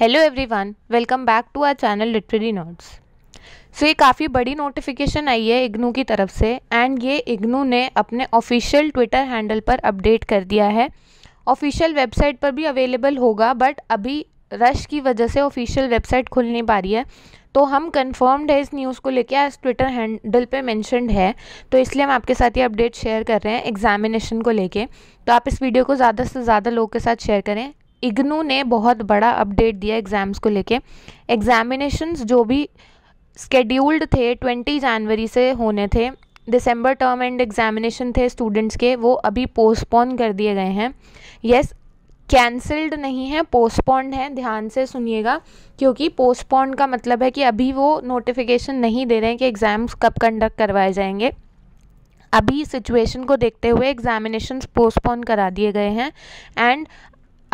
hello everyone welcome back to our channel literary notes so ये काफ़ी बड़ी notification आई है इग्नू की तरफ से एंड ये इग्नू ने अपने ऑफिशियल ट्विटर हैंडल पर अपडेट कर दिया है ऑफिशियल वेबसाइट पर भी अवेलेबल होगा बट अभी रश की वजह से ऑफिशियल वेबसाइट खुल नहीं पा रही है तो हम कन्फर्मड है इस न्यूज़ को लेकर आज ट्विटर हैंडल पे मैंशनड है तो इसलिए हम आपके साथ ये अपडेट शेयर कर रहे हैं एग्जामिनेशन को लेके तो आप इस वीडियो को ज़्यादा से ज़्यादा लोगों के साथ शेयर करें इग्नू ने बहुत बड़ा अपडेट दिया एग्ज़ाम्स को लेके एग्ज़ामिनेशंस जो भी स्केड्यूल्ड थे 20 जनवरी से होने थे दिसंबर टर्म एंड एग्ज़ामिनेशन थे स्टूडेंट्स के वो अभी पोस्टपोन कर दिए गए हैं यस कैंसल्ड नहीं है पोस्टपोन्ड है ध्यान से सुनिएगा क्योंकि पोस्टपोन का मतलब है कि अभी वो नोटिफिकेशन नहीं दे रहे हैं कि एग्ज़ाम्स कब कंडक्ट करवाए जाएंगे अभी सिचुएशन को देखते हुए एग्जामिनेशन पोस्टपोन करा दिए गए हैं एंड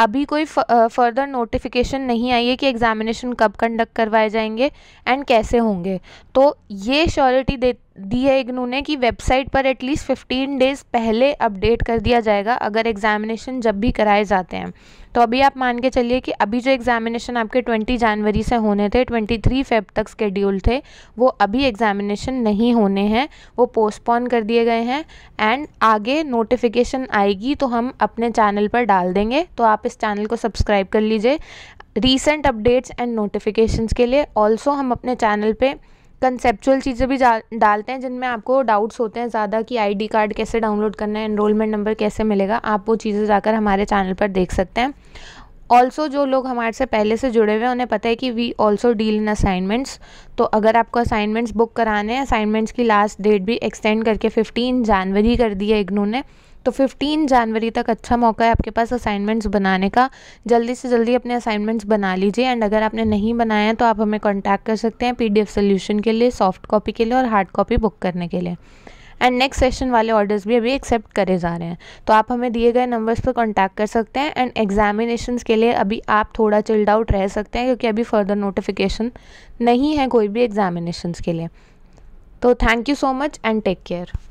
अभी कोई फर्दर नोटिफिकेशन नहीं आई है कि एग्जामिनेशन कब कंडक्ट करवाए जाएंगे एंड कैसे होंगे तो ये श्योरिटी दे दी है इग्नू कि वेबसाइट पर एटलीस्ट फिफ्टीन डेज़ पहले अपडेट कर दिया जाएगा अगर एग्जामिनेशन जब भी कराए जाते हैं तो अभी आप मान के चलिए कि अभी जो एग्जामिनेशन आपके 20 जनवरी से होने थे 23 फेब तक स्केड्यूल थे वो अभी एग्जामिनेशन नहीं होने हैं वो पोस्टपोन कर दिए गए हैं एंड आगे नोटिफिकेशन आएगी तो हम अपने चैनल पर डाल देंगे तो आप इस चैनल को सब्सक्राइब कर लीजिए रीसेंट अपडेट्स एंड नोटिफिकेशंस के लिए ऑल्सो हम अपने चैनल पर कंसेप्चुअल चीज़ें भी डालते हैं जिनमें आपको डाउट्स होते हैं ज़्यादा कि आईडी कार्ड कैसे डाउनलोड करना है एनरोलमेंट नंबर कैसे मिलेगा आप वो चीज़ें जाकर हमारे चैनल पर देख सकते हैं ऑल्सो जो लोग हमारे से पहले से जुड़े हुए हैं उन्हें पता है कि we also deal in assignments तो अगर आपको असाइनमेंट्स बुक कराने हैं असाइनमेंट्स की लास्ट डेट भी एक्सटेंड करके फिफ्टीन जनवरी कर दी है इग्नू ने तो 15 जनवरी तक अच्छा मौका है आपके पास असाइनमेंट्स बनाने का जल्दी से जल्दी अपने असाइनमेंट्स बना लीजिए एंड अगर आपने नहीं बनाया है तो आप हमें कॉन्टैक्ट कर सकते हैं पी डी के लिए सॉफ्ट कॉपी के लिए और हार्ड कॉपी बुक करने के लिए एंड नेक्स्ट सेशन वाले ऑर्डर्स भी अभी एक्सेप्ट करे जा रहे हैं तो आप हमें दिए गए नंबर्स पर कॉन्टैक्ट कर सकते हैं एंड एग्जामिनेशन के लिए अभी आप थोड़ा चिल्ड आउट रह सकते हैं क्योंकि अभी फर्दर नोटिफिकेशन नहीं है कोई भी एग्जामिनेशन के लिए तो thank you so much and take care